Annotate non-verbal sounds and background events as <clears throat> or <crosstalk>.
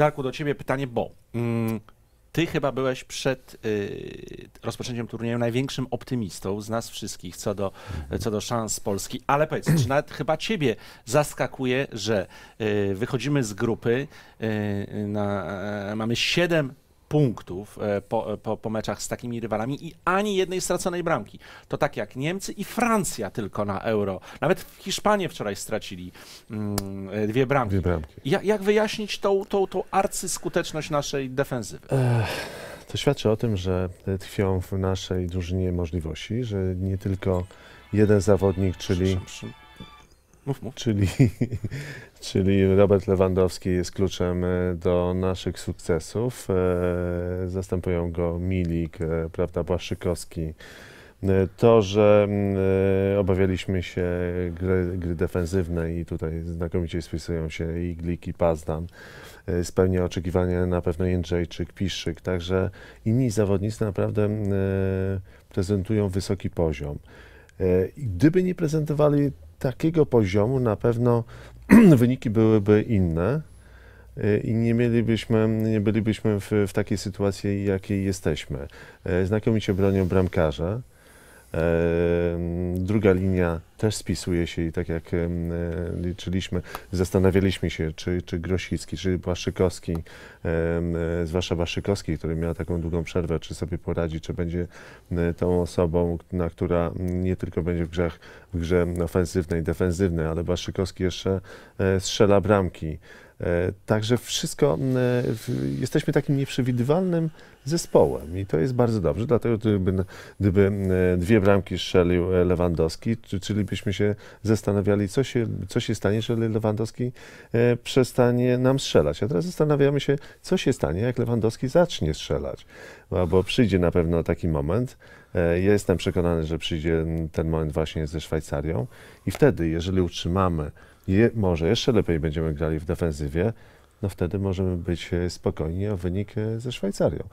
Darku, do ciebie pytanie, bo mm, ty chyba byłeś przed y, rozpoczęciem turnieju największym optymistą z nas wszystkich co do, co do szans Polski, ale powiedz, czy nawet chyba ciebie zaskakuje, że y, wychodzimy z grupy, y, na, y, mamy siedem punktów e, po, e, po, po, meczach z takimi rywalami i ani jednej straconej bramki. To tak jak Niemcy i Francja tylko na euro. Nawet Hiszpanie wczoraj stracili mm, e, dwie bramki. Dwie bramki. Ja, jak wyjaśnić tą, tą, tą arcyskuteczność naszej defensywy? Ech. To świadczy o tym, że tkwią w naszej drużynie możliwości, że nie tylko jeden zawodnik, czyli. Mów, mów. Czyli, <laughs> czyli Robert Lewandowski jest kluczem e, do naszych sukcesów. E, zastępują go Milik, e, prawda, Błaszczykowski. To, że mm, obawialiśmy się gry, gry defensywnej i tutaj znakomicie spisują się i Glik, i Pazdan spełnia oczekiwania na pewno Jędrzejczyk, Piszczyk, także inni zawodnicy naprawdę mm, prezentują wysoki poziom. Gdyby nie prezentowali takiego poziomu na pewno <clears throat> wyniki byłyby inne y, i nie, mielibyśmy, nie bylibyśmy w, w takiej sytuacji, jakiej jesteśmy. E, znakomicie bronią bramkarze. Druga linia też spisuje się i tak jak e, liczyliśmy, zastanawialiśmy się, czy, czy Grosicki, czy Waszykowski, e, zwłaszcza Waszykowski, który miał taką długą przerwę, czy sobie poradzi, czy będzie tą osobą, na która nie tylko będzie w, grzech, w grze ofensywnej, defensywnej, ale Waszykowski jeszcze e, strzela bramki. E, także wszystko, e, jesteśmy takim nieprzewidywalnym zespołem i to jest bardzo dobrze, dlatego gdyby, gdyby dwie bramki strzelił e, Lewandowski, czyli byśmy się zastanawiali, co się, co się stanie, jeżeli Lewandowski przestanie nam strzelać. A teraz zastanawiamy się, co się stanie, jak Lewandowski zacznie strzelać, bo przyjdzie na pewno taki moment, ja jestem przekonany, że przyjdzie ten moment właśnie ze Szwajcarią i wtedy, jeżeli utrzymamy je, może jeszcze lepiej będziemy grali w defensywie, no wtedy możemy być e, spokojni o wynik e, ze Szwajcarią.